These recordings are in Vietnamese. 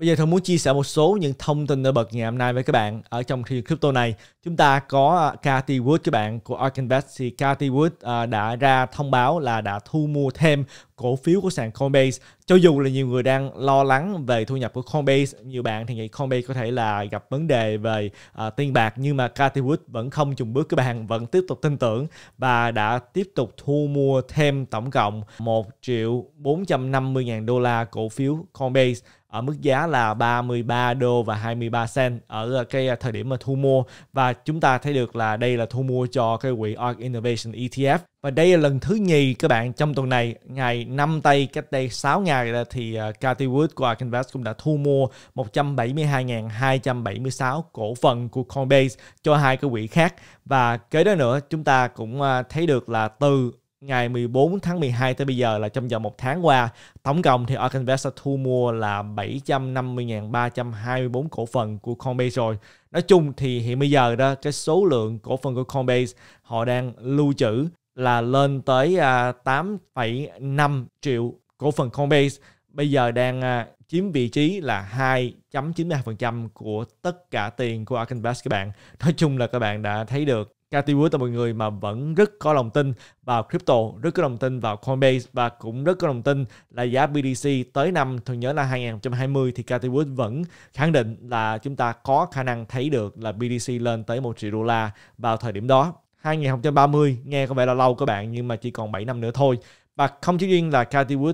Bây giờ tôi muốn chia sẻ một số những thông tin nổi bật ngày hôm nay với các bạn ở trong thị trường crypto này. Chúng ta có à, Cathy Wood các bạn của Ark Invest thì Cathy Wood à, đã ra thông báo là đã thu mua thêm cổ phiếu của sàn Coinbase. Cho dù là nhiều người đang lo lắng về thu nhập của Coinbase, nhiều bạn thì nghĩ Coinbase có thể là gặp vấn đề về uh, tiền bạc nhưng mà Cathy Wood vẫn không chùn bước các bạn, vẫn tiếp tục tin tưởng và đã tiếp tục thu mua thêm tổng cộng 1 triệu 450 ngàn đô la cổ phiếu Coinbase ở mức giá là 33 đô và 23 cent ở ờ, cái ờ, thời điểm mà thu mua và chúng ta thấy được là đây là thu mua cho cái quỹ ARK Innovation ETF và đây là lần thứ nhì các bạn trong tuần này ngày 5 tây cách đây 6 ngày thì uh, Cathy Wood của ARK Invest cũng đã thu mua 172.276 cổ phần của Coinbase cho hai cái quỹ khác và kế đó nữa chúng ta cũng thấy được là từ ngày 14 tháng 12 tới bây giờ là trong vòng một tháng qua tổng cộng thì Ark Investor thu mua là 750.324 cổ phần của Coinbase rồi nói chung thì hiện bây giờ đó cái số lượng cổ phần của Coinbase họ đang lưu trữ là lên tới 8,5 à, triệu cổ phần Coinbase bây giờ đang à, chiếm vị trí là 2.92% của tất cả tiền của Ark Invest các bạn. Nói chung là các bạn đã thấy được Cathy Wood là một người mà vẫn rất có lòng tin vào crypto, rất có lòng tin vào Coinbase và cũng rất có lòng tin là giá BTC tới năm tôi nhớ là 2020 thì Cathy Wood vẫn khẳng định là chúng ta có khả năng thấy được là BTC lên tới 1 triệu đô la vào thời điểm đó. 2030 nghe có vẻ là lâu các bạn nhưng mà chỉ còn 7 năm nữa thôi. Và không chỉ riêng là Cathy Wood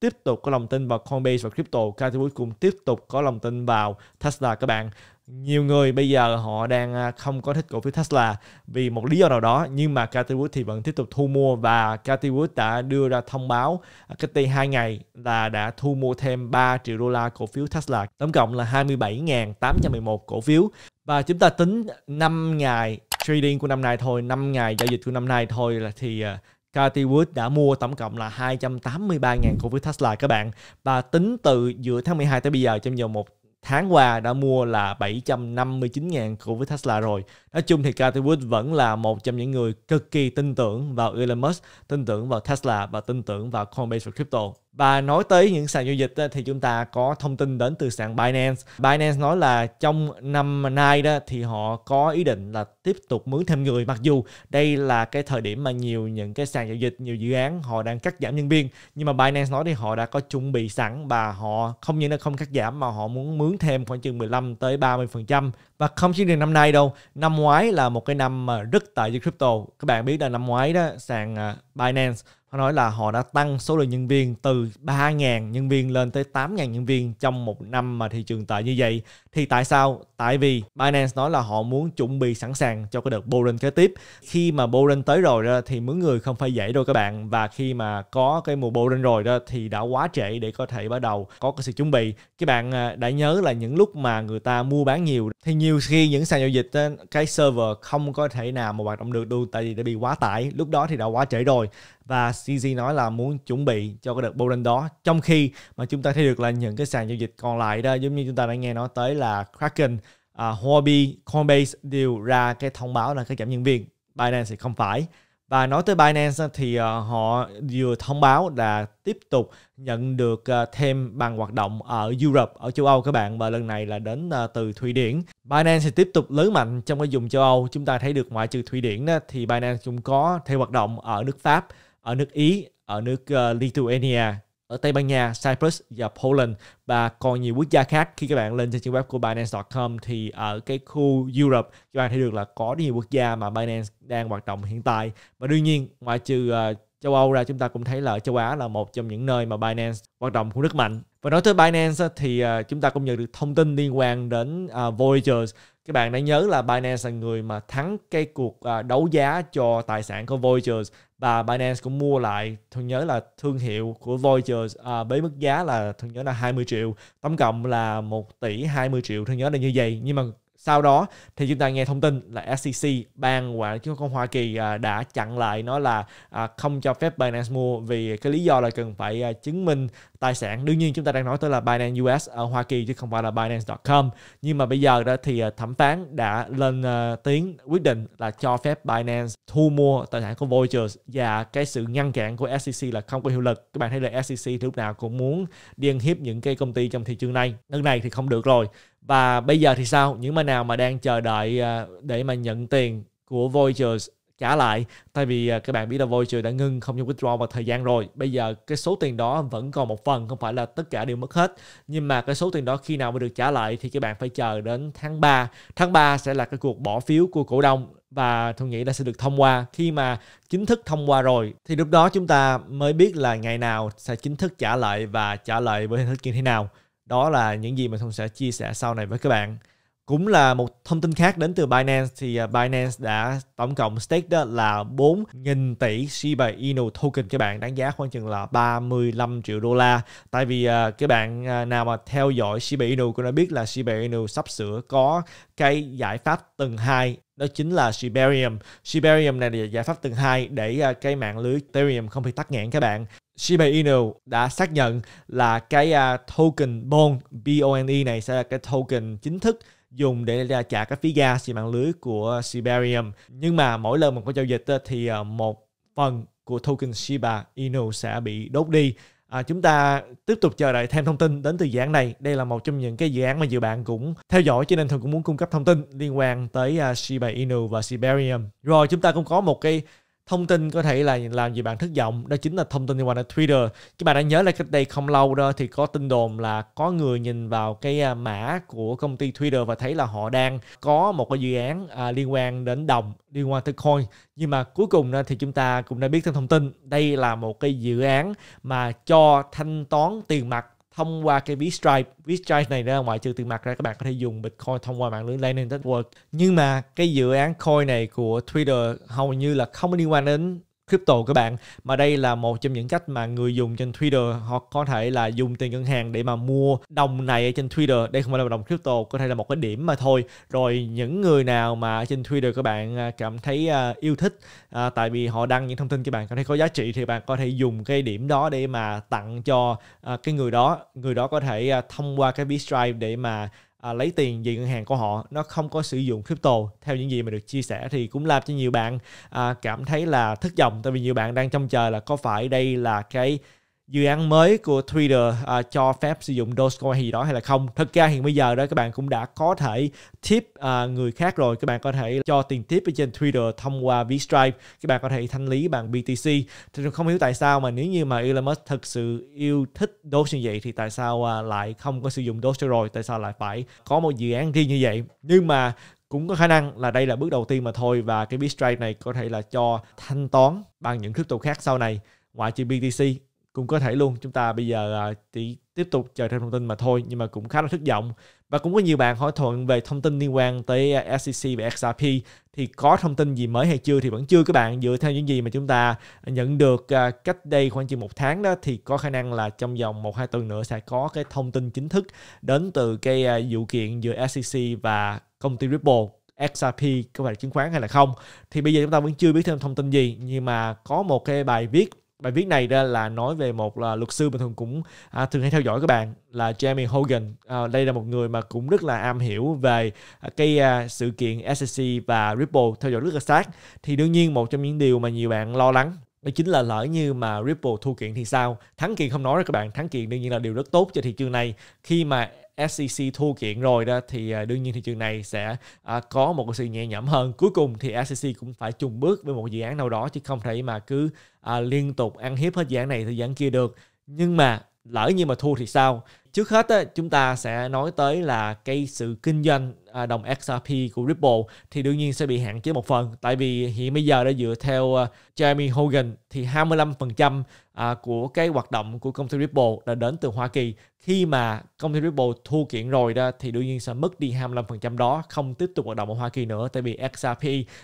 tiếp tục có lòng tin vào Coinbase và crypto. Cathy Wood cũng tiếp tục có lòng tin vào Tesla các bạn. Nhiều người bây giờ họ đang à, không có thích cổ phiếu Tesla vì một lý do nào đó nhưng mà Cathy Wood thì vẫn tiếp tục thu mua và Cathy Wood đã đưa ra thông báo à, cách đây 2 ngày là đã thu mua thêm 3 triệu đô la cổ phiếu Tesla. Tổng cộng là 27.811 cổ phiếu và chúng ta tính 5 ngày trading của năm nay thôi, 5 ngày giao dịch của năm nay thôi là thì à, Cathy Wood đã mua tổng cộng là 283.000 cổ phiếu Tesla các bạn và tính từ giữa tháng 12 tới bây giờ trong vòng một tháng qua đã mua là 759.000 cổ phiếu Tesla rồi. Nói chung thì Cathy Wood vẫn là một trong những người cực kỳ tin tưởng vào Elon Musk, tin tưởng vào Tesla và tin tưởng vào Coinbase và crypto. Và nói tới những sàn giao dịch thì chúng ta có thông tin đến từ sàn Binance. Binance nói là trong năm nay đó thì họ có ý định là tiếp tục mướn thêm người mặc dù đây là cái thời điểm mà nhiều những cái sàn giao dịch, nhiều dự án họ đang cắt giảm nhân viên nhưng mà Binance nói thì họ đã có chuẩn bị sẵn và họ không những là không cắt giảm mà họ muốn mướn thêm khoảng chừng 15 tới 30% và không chỉ riêng năm nay đâu, năm ngoái là một cái năm mà rất tệ cho crypto. Các bạn biết là năm ngoái đó sàn à, Binance nói là họ đã tăng số lượng nhân viên từ 3.000 nhân viên lên tới 8.000 nhân viên trong một năm mà thị trường tệ như vậy thì tại sao? Tại vì Binance nói là họ muốn chuẩn bị sẵn sàng cho cái đợt Boren kế tiếp. Khi mà Boren tới rồi đó thì mướn người không phải dễ đâu các bạn và khi mà có cái mùa Boren rồi đó thì đã quá trễ để có thể bắt đầu có cái sự chuẩn bị. Các bạn à, đã nhớ là những lúc mà người ta mua bán nhiều thì nhiều khi những sàn giao dịch đó, cái server không có thể nào mà hoạt động được đâu. tại vì đã bị quá tải. Lúc đó thì đã quá trễ rồi và CZ nói là muốn chuẩn bị cho cái đợt Boren đó trong khi mà chúng ta thấy được là những cái sàn giao dịch còn lại đó giống như chúng ta đã nghe nói tới là là Kraken, uh, à, Huobi, Coinbase đều ra cái thông báo là cắt giảm nhân viên. Binance thì không phải. Và nói tới Binance thì à, họ vừa thông báo là tiếp tục nhận được à, thêm bằng hoạt động ở Europe, ở châu Âu các bạn và lần này là đến từ Thụy Điển. Binance thì tiếp tục lớn mạnh trong cái vùng châu Âu. Chúng ta thấy được ngoại trừ Thụy Điển đó, thì Binance cũng có thêm hoạt động ở nước Pháp, ở nước Ý, ở nước Lithuania ở Tây Ban Nha, Cyprus và Poland và còn nhiều quốc gia khác khi các bạn lên trên trang web của Binance.com thì ở cái khu Europe các bạn thấy được là có nhiều quốc gia mà Binance đang hoạt động hiện tại và đương nhiên ngoại trừ uh, châu Âu ra chúng ta cũng thấy là ở châu Á là một trong những nơi mà Binance hoạt động cũng rất mạnh và nói tới Binance thì ờ, chúng ta cũng nhận được thông tin liên quan đến ờ, Voyagers các bạn đã nhớ là Binance là người mà thắng cái cuộc đấu giá cho tài sản của Voyagers và Binance cũng mua lại thương nhớ là thương hiệu của Voyager à, với mức giá là thương nhớ là 20 triệu tổng cộng là 1 tỷ 20 triệu thương nhớ là như vậy nhưng mà sau đó thì chúng ta nghe thông tin là SEC ban quản chứ không Hoa Kỳ à, đã chặn lại nó là à, không cho phép Binance mua vì cái lý do là cần phải à, chứng minh tài sản đương nhiên chúng ta đang nói tới là Binance US ở Hoa Kỳ chứ không phải là Binance.com nhưng mà bây giờ đó thì thẩm phán đã lên tiếng quyết định là cho phép Binance thu mua tài sản của Voyager và cái sự ngăn cản của SEC là không có hiệu lực các bạn thấy là SEC lúc nào cũng muốn điên hiếp những cái công ty trong thị trường này lần này thì không được rồi và bây giờ thì sao những mà nào mà đang chờ đợi à, để mà nhận tiền của vouchers trả lại tại vì à, các bạn biết là voucher đã ngưng không cho withdraw vào thời gian rồi bây giờ cái số tiền đó vẫn còn một phần không phải là tất cả đều mất hết nhưng mà cái số tiền đó khi nào mà được trả lại thì các bạn phải chờ đến tháng 3 tháng 3 sẽ là cái cuộc bỏ phiếu của cổ đông và tôi nghĩ là sẽ được thông qua khi mà chính thức thông qua rồi thì lúc đó chúng ta mới biết là ngày nào sẽ chính thức trả lại và trả lại với hình thức như thế nào đó là những gì mình thông sẽ chia sẻ sau này với các bạn cũng là một thông tin khác đến từ Binance thì à, Binance đã tổng cộng stake đó là 4.000 tỷ Shiba Inu token các bạn đáng giá khoảng chừng là 35 triệu đô la tại vì uh, các bạn uh, nào mà theo dõi Shiba Inu cũng đã biết là Shiba Inu sắp sửa có cái giải pháp tầng 2 đó chính là Siberium. Siberium này là giải pháp tầng 2 để à, cái mạng lưới Ethereum không bị tắt nghẽn các bạn. Shiba Inu đã xác nhận là cái à, token BON BONE này sẽ là cái token chính thức dùng để à, trả các phí gas trên mạng lưới của Siberium. Nhưng mà mỗi lần mình có giao dịch thì một phần của token Shiba Inu sẽ bị đốt đi À, chúng ta tiếp tục chờ đợi thêm thông tin đến từ dự án này. Đây là một trong những cái dự án mà dự bạn cũng theo dõi cho nên thường cũng muốn cung cấp thông tin liên quan tới uh, Shiba Inu và Siberium. Rồi chúng ta cũng có một cái thông tin có thể là làm gì bạn thất vọng đó chính là thông tin liên quan đến Twitter các bạn đã nhớ là cách đây không lâu đó thì có tin đồn là có người nhìn vào cái à, mã của công ty Twitter và thấy là họ đang có một cái dự án à, liên quan đến đồng liên quan tới coin nhưng mà cuối cùng thì chúng ta cũng đã biết thêm thông tin đây là một cái dự án mà cho thanh toán tiền mặt thông qua cái ví Stripe ví Stripe này ra ngoại trừ tiền mặt ra các bạn có thể dùng Bitcoin thông qua mạng lưới Lightning Network nhưng mà cái dự án coin này của Twitter hầu như là không liên quan đến crypto các bạn mà đây là một trong những cách mà người dùng trên Twitter họ có thể là dùng tiền ngân hàng để mà mua đồng này ở trên Twitter đây không phải là đồng crypto có thể là một cái điểm mà thôi rồi những người nào mà trên Twitter các bạn à, cảm thấy à, yêu thích à, tại vì họ đăng những thông tin các bạn cảm thấy có giá trị thì bạn có thể dùng cái điểm đó để mà tặng cho cái người đó người đó có thể thông qua cái Bitstripe để mà à, lấy tiền về ngân hàng của họ nó không có sử dụng crypto theo những gì mà được chia sẻ thì cũng làm cho nhiều bạn à, cảm thấy là thất vọng tại vì nhiều bạn đang trông chờ là có phải đây là cái dự án mới của Twitter à, cho phép sử dụng Dogecoin gì đó hay là không. Thật ra hiện bây giờ đó các bạn cũng đã có thể tip à, người khác rồi. Các bạn có thể cho tiền tip ở trên Twitter thông qua Stripe. Các bạn có thể thanh lý bằng BTC. Thì không hiểu tại sao mà nếu như mà Elon Musk thực sự yêu thích Doge như vậy thì tại sao à, lại không có sử dụng Doge rồi? Tại sao lại phải có một dự án riêng như vậy? Nhưng mà cũng có khả năng là đây là bước đầu tiên mà thôi và cái Bitstripe này có thể là cho thanh toán bằng những crypto khác sau này ngoại trừ BTC cũng có thể luôn chúng ta bây giờ à, chỉ tiếp tục chờ thêm thông tin mà thôi nhưng mà cũng khá là thất vọng và cũng có nhiều bạn hỏi thuận về thông tin liên quan tới à, SEC và XRP thì có thông tin gì mới hay chưa thì vẫn chưa các bạn dựa theo những gì mà chúng ta nhận được à, cách đây khoảng chừng một tháng đó thì có khả năng là trong vòng một hai tuần nữa sẽ có cái thông tin chính thức đến từ cái vụ kiện giữa SEC và công ty Ripple XRP có phải chứng khoán hay là không thì bây giờ chúng ta vẫn chưa biết thêm thông tin gì nhưng mà có một cái bài viết bài viết này ra là nói về một là ờ, luật sư bình thường cũng à, thường hay theo dõi các bạn là Jamie Hogan à, đây là một người mà cũng rất là am hiểu về à, cái à, sự kiện SEC và Ripple theo dõi rất là sát thì đương nhiên một trong những điều mà nhiều bạn lo lắng đó chính là lỡ như mà Ripple thu kiện thì sao thắng kiện không nói rồi các bạn thắng kiện đương nhiên là điều rất tốt cho thị trường này khi mà SEC thua kiện rồi đó thì à, đương nhiên thị trường này sẽ à, có một sự nhẹ nhõm hơn. Cuối cùng thì SEC cũng phải chung bước với một dự án nào đó chứ không thể mà cứ à, liên tục ăn hiếp hết dự án này thì dự án kia được. Nhưng mà lỡ như mà thua thì sao? trước hết chúng ta sẽ nói tới là cái sự kinh doanh à, đồng XRP của Ripple thì đương nhiên sẽ bị hạn chế một phần tại vì hiện bây giờ đã dựa theo à, Jeremy Hogan thì 25% à, của cái hoạt động của công ty Ripple đã đến từ Hoa Kỳ khi mà công ty Ripple thu kiện rồi đó thì đương nhiên sẽ mất đi 25% đó không tiếp tục hoạt động ở Hoa Kỳ nữa tại vì XRP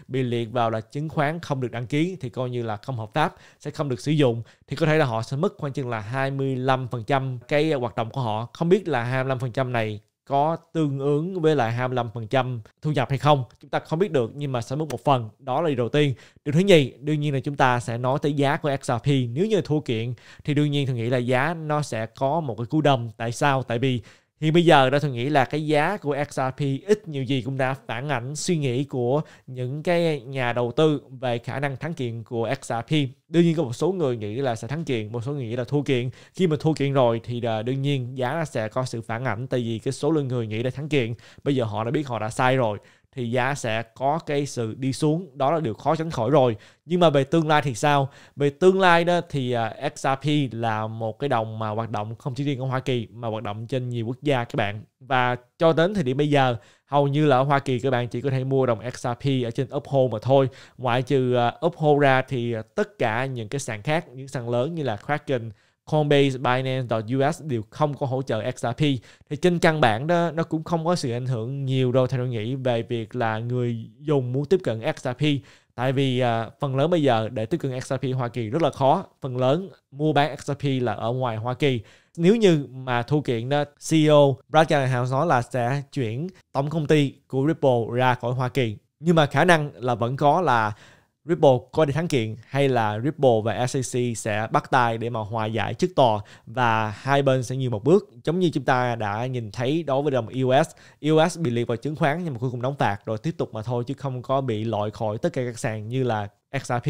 bị liệt vào là chứng khoán không được đăng ký thì coi như là không hợp pháp sẽ không được sử dụng thì có thể là họ sẽ mất khoảng chừng là 25% cái hoạt động của họ không biết là 25% này có tương ứng với lại 25% thu nhập hay không chúng ta không biết được nhưng mà sẽ mất một phần đó là điều đầu tiên điều thứ nhì đương nhiên là chúng ta sẽ nói tới giá của XRP nếu như thua kiện thì đương nhiên tôi nghĩ là giá nó sẽ có một cái cú đâm tại sao tại vì thì bây giờ đó tôi nghĩ là cái giá của XRP ít nhiều gì cũng đã phản ảnh suy nghĩ của những cái nhà đầu tư về khả năng thắng kiện của XRP. Đương nhiên có một số người nghĩ là sẽ thắng kiện, một số người nghĩ là thua kiện. Khi mà thua kiện rồi thì đương nhiên giá sẽ có sự phản ảnh tại vì cái số lượng người nghĩ là thắng kiện. Bây giờ họ đã biết họ đã sai rồi thì giá sẽ có cái sự đi xuống đó là điều khó tránh khỏi rồi nhưng mà về tương lai thì sao về tương lai đó thì à, XRP là một cái đồng mà hoạt động không chỉ riêng ở Hoa Kỳ mà hoạt động trên nhiều quốc gia các bạn và cho đến thời điểm bây giờ hầu như là ở Hoa Kỳ các bạn chỉ có thể mua đồng XRP ở trên Uphold mà thôi ngoại trừ à, Uphold ra thì à, tất cả những cái sàn khác những sàn lớn như là Kraken Coinbase, Binance.us đều không có hỗ trợ XRP thì trên căn bản đó nó cũng không có sự ảnh hưởng nhiều đâu theo tôi nghĩ về việc là người dùng muốn tiếp cận XRP tại vì à, phần lớn bây giờ để tiếp cận XRP Hoa Kỳ rất là khó phần lớn mua bán XRP là ở ngoài Hoa Kỳ nếu như mà thu kiện đó CEO Brad Gallagher nói là sẽ chuyển tổng công ty của Ripple ra khỏi Hoa Kỳ nhưng mà khả năng là vẫn có là Ripple có đi thắng kiện hay là Ripple và SEC sẽ bắt tay để mà hòa giải trước tòa và hai bên sẽ nhiều một bước giống như chúng ta đã nhìn thấy đối với đồng US US bị liệt vào chứng khoán nhưng mà cuối cùng đóng phạt rồi tiếp tục mà thôi chứ không có bị loại khỏi tất cả các sàn như là XRP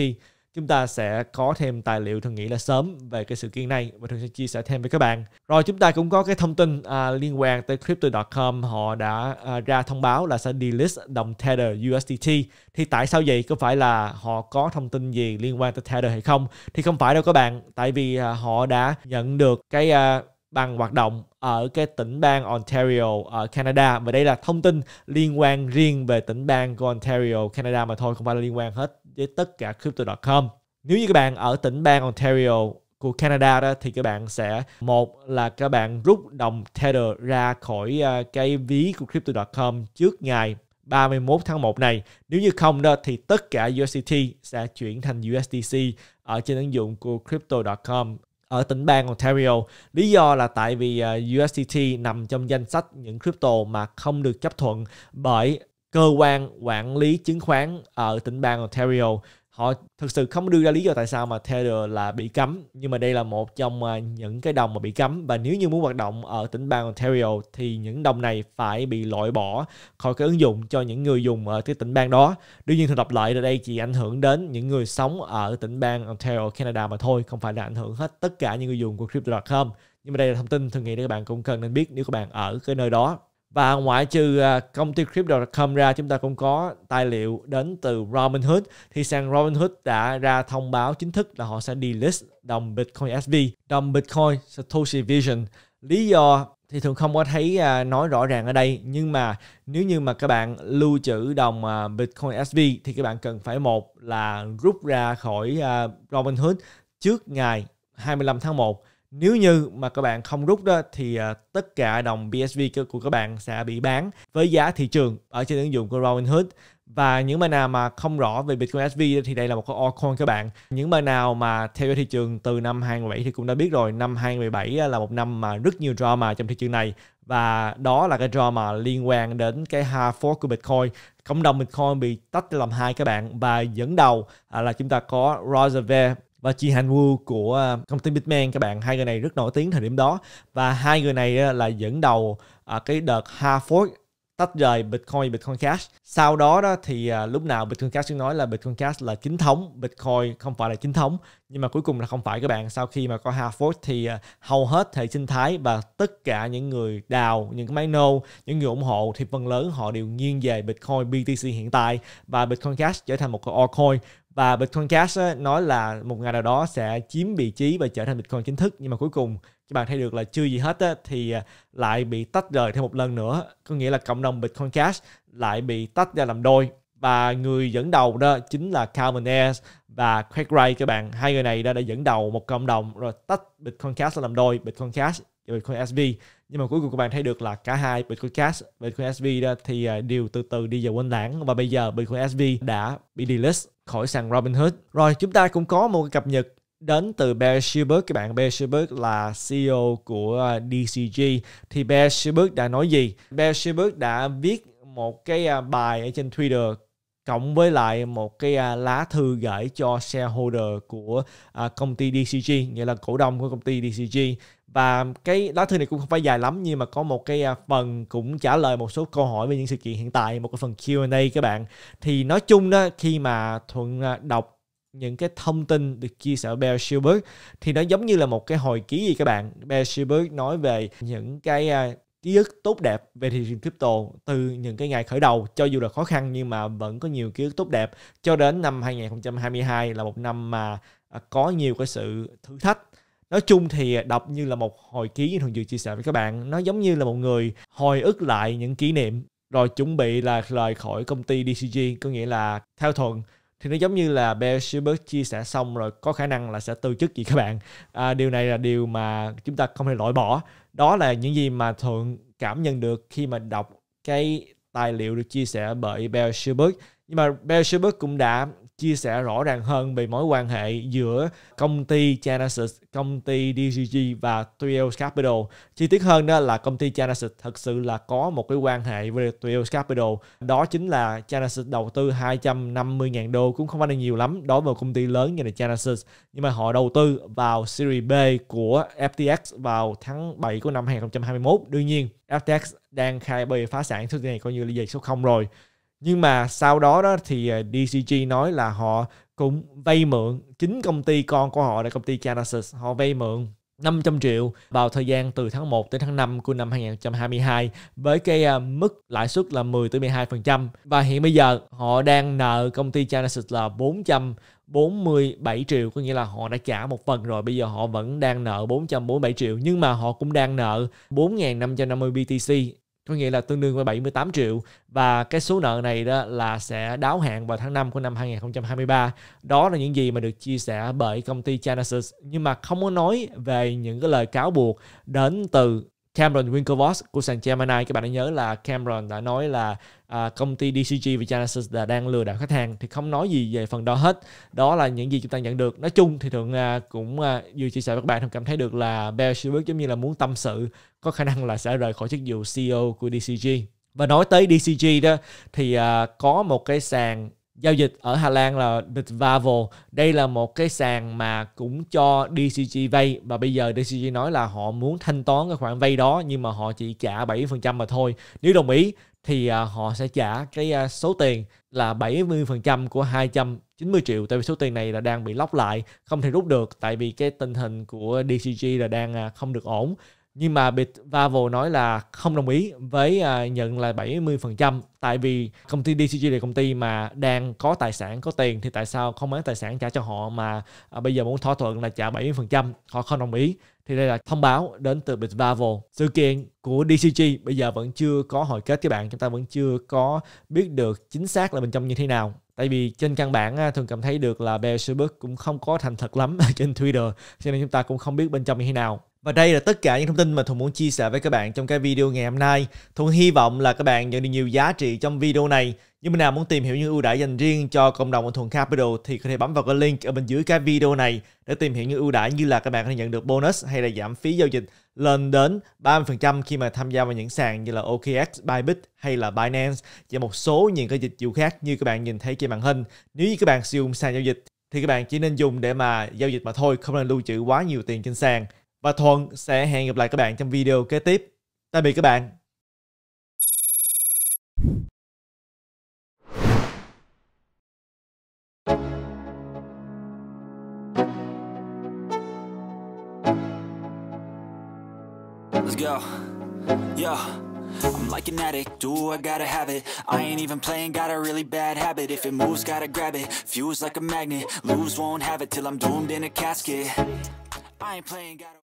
chúng ta sẽ có thêm tài liệu thường nghĩ là sớm về cái sự kiện này và thường sẽ chia sẻ thêm với các bạn rồi chúng ta cũng có cái thông tin à, liên quan tới crypto.com họ đã à, ra thông báo là sẽ delist đồng tether USDT thì tại sao vậy có phải là họ có thông tin gì liên quan tới tether hay không thì không phải đâu các bạn tại vì à, họ đã nhận được cái à, bằng hoạt động ở cái tỉnh bang Ontario ở Canada và đây là thông tin liên quan riêng về tỉnh bang của Ontario Canada mà thôi không phải là liên quan hết với tất cả crypto.com. Nếu như các bạn ở tỉnh bang Ontario của Canada đó thì các bạn sẽ một là các bạn rút đồng Tether ra khỏi à, cái ví của crypto.com trước ngày 31 tháng 1 này. Nếu như không đó thì tất cả USDT sẽ chuyển thành USDC ở trên ứng dụng của crypto.com ở tỉnh bang Ontario. Lý do là tại vì à, USDT nằm trong danh sách những crypto mà không được chấp thuận bởi cơ quan quản lý chứng khoán ở tỉnh bang Ontario họ thực sự không đưa ra lý do tại sao mà Tether là bị cấm nhưng mà đây là một trong à, những cái đồng mà bị cấm và nếu như muốn hoạt động ở tỉnh bang Ontario thì những đồng này phải bị loại bỏ khỏi cái ứng dụng cho những người dùng ở cái tỉnh bang đó đương nhiên thì đọc lại là đây chỉ ảnh hưởng đến những người sống ở tỉnh bang Ontario Canada mà thôi không phải là ảnh hưởng hết tất cả những người dùng của crypto.com nhưng mà đây là thông tin thường nghĩ các bạn cũng cần nên biết nếu các bạn ở cái nơi đó và ngoại trừ à, công ty crypto.com ra chúng ta cũng có tài liệu đến từ Robinhood thì sàn Robinhood đã ra thông báo chính thức là họ sẽ delist đồng Bitcoin SV, đồng Bitcoin Satoshi Vision. Lý do thì thường không có thấy à, nói rõ ràng ở đây nhưng mà nếu như mà các bạn lưu trữ đồng à, Bitcoin SV thì các bạn cần phải một là rút ra khỏi Robinhood trước ngày 25 tháng 1 nếu như mà các bạn không rút đó thì ờ, tất cả đồng BSV của các bạn sẽ bị bán với giá thị trường ở trên ứng dụng của Robinhood và những mà nào mà không rõ về Bitcoin SV thì đây là một cái altcoin các bạn những mà nào mà theo thị trường từ năm 2017 thì cũng đã biết rồi năm 2017 ờ, là một năm mà rất nhiều drama trong thị trường này và đó là cái drama liên quan đến cái hard fork của Bitcoin cộng đồng Bitcoin bị tách làm hai các bạn và dẫn đầu ờ, là chúng ta có Roosevelt và chị Han Woo của à, công ty Bitman các bạn hai người này rất nổi tiếng thời điểm đó và hai người này à, là dẫn đầu à, cái đợt hard fork tách rời Bitcoin Bitcoin Cash. Sau đó đó thì lúc nào Bitcoin Cash cũng nói là Bitcoin Cash là chính thống, Bitcoin không phải là chính thống. Nhưng mà cuối cùng là không phải các bạn. Sau khi mà có hard fork thì hầu hết hệ sinh thái và tất cả những người đào, những cái máy nô, những người ủng hộ thì phần lớn họ đều nghiêng về Bitcoin BTC hiện tại và Bitcoin Cash trở thành một cái altcoin và Bitcoin Cash nói là một ngày nào đó sẽ chiếm vị trí và trở thành Bitcoin chính thức nhưng mà cuối cùng các bạn thấy được là chưa gì hết á, thì à, lại bị tách rời thêm một lần nữa có nghĩa là cộng đồng Bitcoin Cash lại bị tách ra làm đôi và người dẫn đầu đó chính là Calvin Ayers và Craig Wright các bạn hai người này đã, đã dẫn đầu một cộng đồng rồi tách Bitcoin Cash ra làm đôi Bitcoin Cash Bitcoin SV nhưng mà cuối cùng các bạn thấy được là cả hai Bitcoin Cash Bitcoin SV đó thì à, đều từ từ đi vào quên lãng và bây giờ Bitcoin SV đã bị delist khỏi sàn Robinhood rồi chúng ta cũng có một cập nhật đến từ Bear Shilberg các bạn Bear Shilberg là CEO của à, DCG thì Bear Shilberg đã nói gì Bear Shilberg đã viết một cái à, bài ở trên Twitter cộng với lại một cái lá thư gửi cho shareholder của công ty DCG nghĩa là cổ đông của công ty DCG và cái lá thư này cũng không phải dài lắm nhưng mà có một cái à, phần cũng trả lời một số câu hỏi về những sự kiện hiện tại một cái phần Q&A các bạn thì nói chung đó khi mà thuận à, đọc những cái thông tin được chia sẻ Bear Silberg thì nó giống như là một cái hồi ký gì các bạn Bear Silberg nói về những cái à, ký ức tốt đẹp về thị trường crypto từ những cái ngày khởi đầu cho dù là khó khăn nhưng mà vẫn có nhiều ký ức tốt đẹp cho đến năm 2022 là một năm mà có nhiều cái sự thử thách nói chung thì đọc như là một hồi ký như thường dự chia sẻ với các bạn nó giống như là một người hồi ức lại những kỷ niệm rồi chuẩn bị là rời khỏi công ty DCG có nghĩa là theo thuận thì nó giống như là Bear Shepard chia sẻ xong rồi có khả năng là sẽ từ chức gì các bạn à, điều này là điều mà chúng ta không thể loại bỏ đó là những gì mà thuận cảm nhận được khi mà đọc cái tài liệu được chia sẻ bởi Bear Shepard nhưng mà Bear Shepard cũng đã chia sẻ rõ ràng hơn về mối quan hệ giữa công ty Genesis, công ty DCG và 3 Capital. Chi tiết hơn đó là công ty Genesis thực sự là có một cái quan hệ với 3 Capital. Đó chính là Genesis đầu tư 250.000 đô cũng không phải là nhiều lắm đối với một công ty lớn như là Genesis. Nhưng mà họ đầu tư vào Series B của FTX vào tháng 7 của năm 2021. Đương nhiên, FTX đang khai bày phá sản số tiền này coi như là về số 0 rồi nhưng mà sau đó đó thì ờ, DCG nói là họ cũng vay mượn chính công ty con của họ là công ty Genesis họ vay mượn 500 triệu vào thời gian từ tháng 1 tới tháng 5 của năm 2022 với cái ờ, mức lãi suất là 10 tới 12% và hiện bây giờ họ đang nợ công ty Genesis là 447 triệu có nghĩa là họ đã trả một phần rồi bây giờ họ vẫn đang nợ 447 triệu nhưng mà họ cũng đang nợ 4.550 BTC có nghĩa là tương đương với 78 triệu và cái số nợ này đó là sẽ đáo hạn vào tháng 5 của năm 2023. Đó là những gì mà được chia sẻ bởi công ty Genesis nhưng mà không có nói về những cái lời cáo buộc đến từ Cameron Winklevoss của sàn Gemini các bạn đã nhớ là Cameron đã nói là à, công ty DCG và Genesis là đang lừa đảo khách hàng thì không nói gì về phần đó hết đó là những gì chúng ta nhận được nói chung thì thường à, cũng à, vừa chia sẻ với các bạn thường cảm thấy được là Bear Stearns giống như là muốn tâm sự có khả năng là sẽ rời khỏi chức vụ CEO của DCG và nói tới DCG đó thì à, có một cái sàn giao dịch ở Hà Lan là Bitvavel. Đây là một cái sàn mà cũng cho DCG vay và bây giờ DCG nói là họ muốn thanh toán cái khoản vay đó nhưng mà họ chỉ trả 7% mà thôi. Nếu đồng ý thì à, họ sẽ trả cái à, số tiền là 70% của 290 triệu tại vì số tiền này là đang bị lóc lại không thể rút được tại vì cái tình hình của DCG là đang à, không được ổn nhưng mà Bitvavel nói là không đồng ý với à, nhận là 70% tại vì công ty DCG là công ty mà đang có tài sản có tiền thì tại sao không bán tài sản trả cho họ mà à, bây giờ muốn thỏa thuận là trả 70% họ không đồng ý thì đây là thông báo đến từ Bitvavel sự kiện của DCG bây giờ vẫn chưa có hồi kết các bạn chúng ta vẫn chưa có biết được chính xác là bên trong như thế nào tại vì trên căn bản à, thường cảm thấy được là Bear cũng không có thành thật lắm trên Twitter cho nên chúng ta cũng không biết bên trong như thế nào và đây là tất cả những thông tin mà Thuận muốn chia sẻ với các bạn trong cái video ngày hôm nay. Thuận hy vọng là các bạn nhận được nhiều giá trị trong video này. Những bạn nào muốn tìm hiểu những ưu đãi dành riêng cho cộng đồng của Thuận Capital thì có thể bấm vào cái link ở bên dưới cái video này để tìm hiểu những ưu đãi như là các bạn có thể nhận được bonus hay là giảm phí giao dịch lên đến 30% khi mà tham gia vào những sàn như là OKX, Bybit hay là Binance và một số những cái dịch vụ khác như các bạn nhìn thấy trên màn hình. Nếu như các bạn sử dụng sàn giao dịch thì các bạn chỉ nên dùng để mà giao dịch mà thôi, không nên lưu trữ quá nhiều tiền trên sàn. Và Thuận sẽ hẹn gặp lại các bạn trong video kế tiếp. Tạm biệt các bạn. Let's go. Yo. I'm like an addict, do I gotta have it I ain't even playing, got a really bad habit If it moves, gotta grab it, fuse like a magnet Lose, won't have it till I'm doomed in a casket I ain't playing, gotta